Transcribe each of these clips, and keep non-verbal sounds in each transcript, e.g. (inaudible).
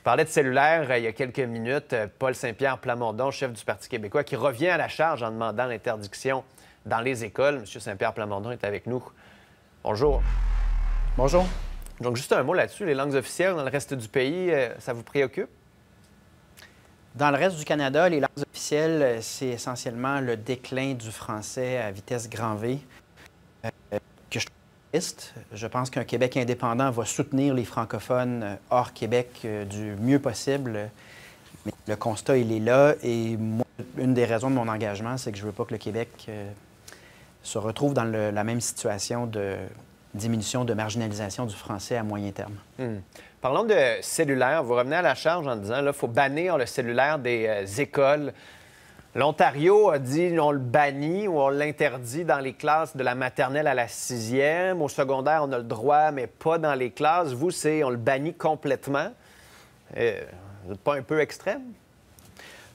Je parlais de cellulaire euh, il y a quelques minutes. Euh, Paul Saint-Pierre Plamondon, chef du Parti québécois, qui revient à la charge en demandant l'interdiction dans les écoles. Monsieur Saint-Pierre Plamondon est avec nous. Bonjour. Bonjour. Donc, juste un mot là-dessus. Les langues officielles dans le reste du pays, euh, ça vous préoccupe? Dans le reste du Canada, les langues officielles, c'est essentiellement le déclin du français à vitesse grand V. Je pense qu'un Québec indépendant va soutenir les francophones euh, hors Québec euh, du mieux possible. le constat, il est là. Et une des raisons de mon engagement, c'est que je ne veux pas que le Québec euh, se retrouve dans la même situation de diminution de marginalisation du français à moyen terme. Hmm. Parlons de cellulaire. Vous revenez à la charge en disant qu'il faut bannir le cellulaire des écoles. L'Ontario a dit on le bannit ou on l'interdit dans les classes de la maternelle à la sixième. Au secondaire, on a le droit, mais pas dans les classes. Vous, c'est on le bannit complètement. Euh, vous n'êtes pas un peu extrême?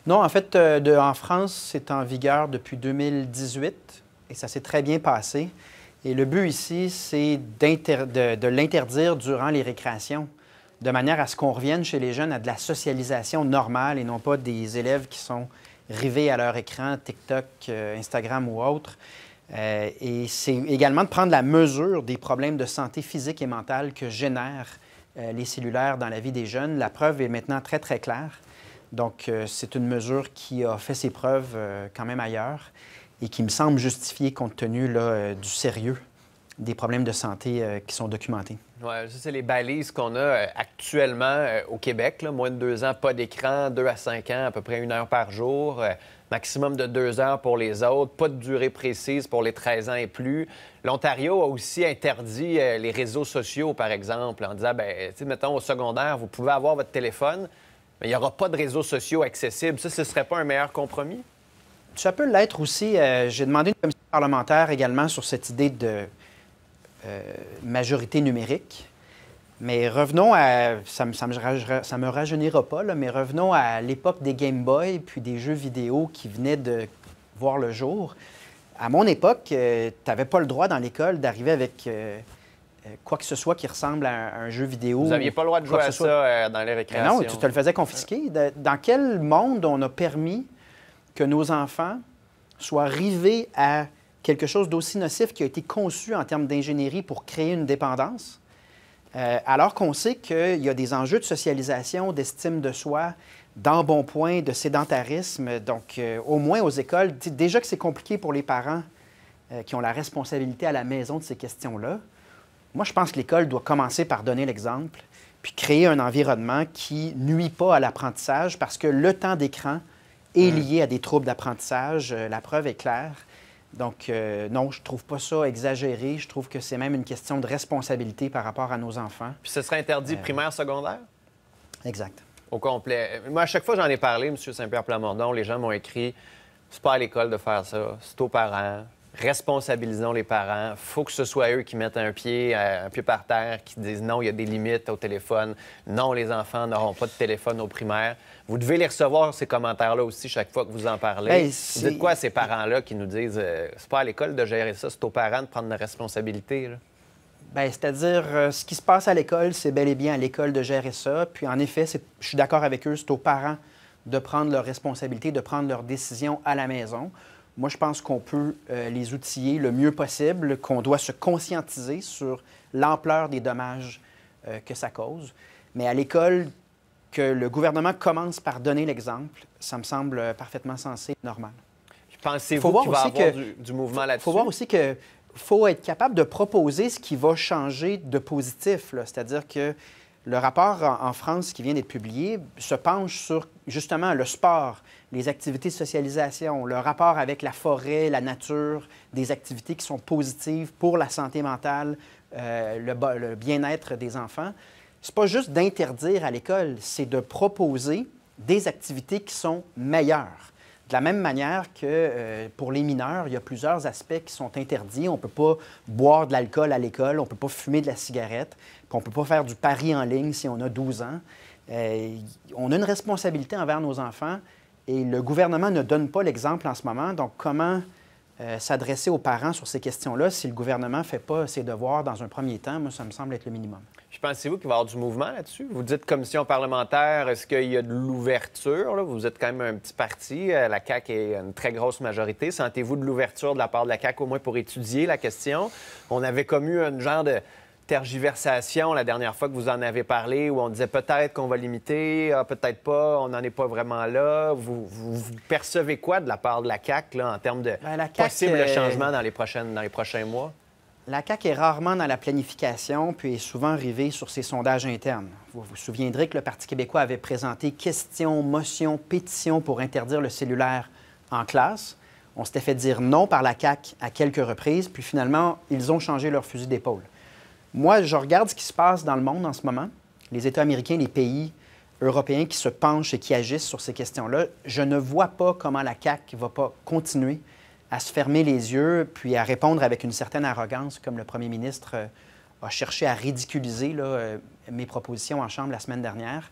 Non, en fait, euh, de, en France, c'est en vigueur depuis 2018 et ça s'est très bien passé. Et le but ici, c'est de l'interdire durant les récréations, de manière à ce qu'on revienne chez les jeunes à de la socialisation normale et non pas des élèves qui sont rivés à leur écran, TikTok, euh, Instagram ou autre. Euh, et c'est également de prendre la mesure des problèmes de santé physique et mentale que génèrent euh, les cellulaires dans la vie des jeunes. La preuve est maintenant très, très claire. Donc, c'est une mesure qui a fait ses preuves quand même ailleurs et qui me semble justifiée compte tenu du sérieux des problèmes de santé euh, qui sont documentés. Oui, ça, c'est les balises qu'on a euh, actuellement euh, au Québec. Moins de deux ans, pas d'écran, deux à cinq ans, à peu près une heure par jour. maximum de deux heures pour les autres, pas de durée précise pour les 13 ans et plus. L'Ontario a aussi interdit les réseaux sociaux, par exemple, en disant, ben, mettons, au secondaire, vous pouvez avoir votre téléphone, mais il n'y aura pas de réseaux sociaux accessibles. Ça, ce ne serait pas un meilleur compromis? Ça peut l'être aussi. J'ai demandé une commission parlementaire également sur cette idée de euh, majorité numérique. Mais revenons à. Ça, me, ça me, rajeunira pas, là, mais revenons à l'époque des Game Boy puis des jeux vidéo qui venaient de voir le jour. À mon époque, euh, tu n'avais pas le droit dans l'école d'arriver avec euh, quoi que ce soit qui ressemble à un, jeu vidéo. Vous n'aviez pas le droit de jouer à ça dans les récréations. non, tu te le faisais confisquer. Dans quel monde on a permis que nos enfants soient rivés à quelque chose d'aussi nocif qui a été conçu en termes d'ingénierie pour créer une dépendance, euh, alors qu'on sait qu'il y a des enjeux de socialisation, d'estime de soi, d'embonpoint, de sédentarisme. Donc, euh, au moins aux écoles, déjà que c'est compliqué pour les parents euh, qui ont la responsabilité à la maison de ces questions-là, moi, je pense que l'école doit commencer par donner l'exemple, puis créer un environnement qui nuit pas à l'apprentissage, parce que le temps d'écran est mmh. lié à des troubles d'apprentissage. La preuve est claire. Donc, euh, non, je trouve pas ça exagéré. Je trouve que c'est même une question de responsabilité par rapport à nos enfants. Puis ce serait interdit euh, primaire, secondaire? Exact. Au complet. Moi, à chaque fois, j'en ai parlé, M. Saint-Pierre Plamondon, les gens m'ont écrit c'est pas à l'école de faire ça, c'est aux parents, responsabilisons les parents. faut que ce soit eux qui mettent un pied, euh, un pied par terre, qui disent non, il y a des limites au téléphone. Non, les enfants n'auront pas de téléphone au primaire. Vous devez les recevoir, ces commentaires-là aussi, chaque fois que vous en parlez. dites quoi à ces parents-là qui nous disent euh, c'est pas à l'école de gérer ça, c'est aux parents de prendre leurs responsabilité? Ben, c'est-à-dire, euh, ce qui se passe à l'école, c'est bel et bien à l'école de gérer ça. Puis en effet, je suis d'accord avec eux, c'est aux parents de prendre leurs responsabilités, de prendre leurs décisions à la maison. Moi, je pense qu'on peut euh, les outiller le mieux possible, qu'on doit se conscientiser sur l'ampleur des dommages euh, que ça cause. Mais à l'école, que le gouvernement commence par donner l'exemple, ça me semble euh, parfaitement sensé, normal. Pensez-vous qu'il va avoir du, mouvement là-dessus? Il faut voir aussi que faut être capable de proposer ce qui va changer de positif. C'est-à-dire que le rapport en France qui vient d'être publié se penche sur justement le sport, les activités de socialisation, le rapport avec la forêt, la nature, des activités qui sont positives pour la santé mentale, euh, le, le bien-être des enfants. C'est pas juste d'interdire à l'école, c'est de proposer des activités qui sont meilleures. De la même manière que euh, pour les mineurs, il y a plusieurs aspects qui sont interdits. On ne peut pas boire de l'alcool à l'école, on ne peut pas fumer de la cigarette, on ne peut pas faire du pari en ligne si on a 12 ans. Euh, on a une responsabilité envers nos enfants et le gouvernement ne donne pas l'exemple en ce moment. Donc comment euh, s'adresser aux parents sur ces questions-là si le gouvernement ne fait pas ses devoirs dans un premier temps. Moi, ça me semble être le minimum. Je pensez-vous qu'il va avoir du mouvement là-dessus? Vous dites commission parlementaire, est-ce qu'il y a de l'ouverture? Vous êtes quand même un petit parti. Euh, la CAQ est une très grosse majorité. Sentez-vous de l'ouverture de la part de la CAQ, au moins pour étudier la question? On avait eu un genre de tergiversation la dernière fois que vous en avez parlé, où on disait peut-être qu'on va limiter, ah, peut-être pas, on n'en est pas vraiment là. Vous, percevez quoi de la part de la CAQ en termes de ben, possible changement dans les, prochaines, dans les prochains mois? La CAQ est rarement dans la planification, puis est souvent rivée sur ses sondages internes. Vous vous souviendrez que le Parti québécois avait présenté questions, motions, pétitions pour interdire le cellulaire en classe. On s'était fait dire non par la CAQ à quelques reprises, puis finalement, ils ont changé leur fusil d'épaule. Moi, je regarde ce qui se passe dans le monde en ce moment, les États américains, les pays européens qui se penchent et qui agissent sur ces questions-là. Je ne vois pas comment la CAQ ne va pas continuer à se fermer les yeux puis à répondre avec une certaine arrogance, comme le premier ministre euh, a cherché à ridiculiser euh, mes propositions en Chambre la semaine dernière.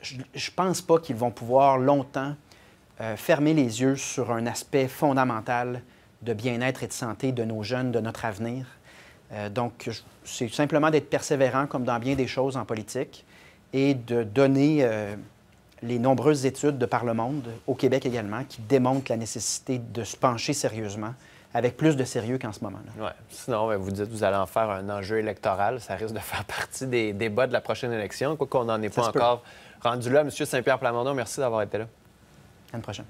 Je ne pense pas qu'ils vont pouvoir longtemps euh, fermer les yeux sur un aspect fondamental de bien-être et de santé de nos jeunes, de notre avenir. Euh, donc, c'est simplement d'être persévérant, comme dans bien des choses en politique, et de donner euh, les nombreuses études de par le monde, au Québec également, qui démontrent la nécessité de se pencher sérieusement avec plus de sérieux qu'en ce moment-là. Ouais. Sinon, ben, vous dites que vous allez en faire un enjeu électoral. Ça risque de faire (laughs) partie des débats de la prochaine élection, quoi qu'on n'en ait pas encore rendu là. Monsieur Saint-Pierre Plamondon, merci d'avoir été là. À une prochaine.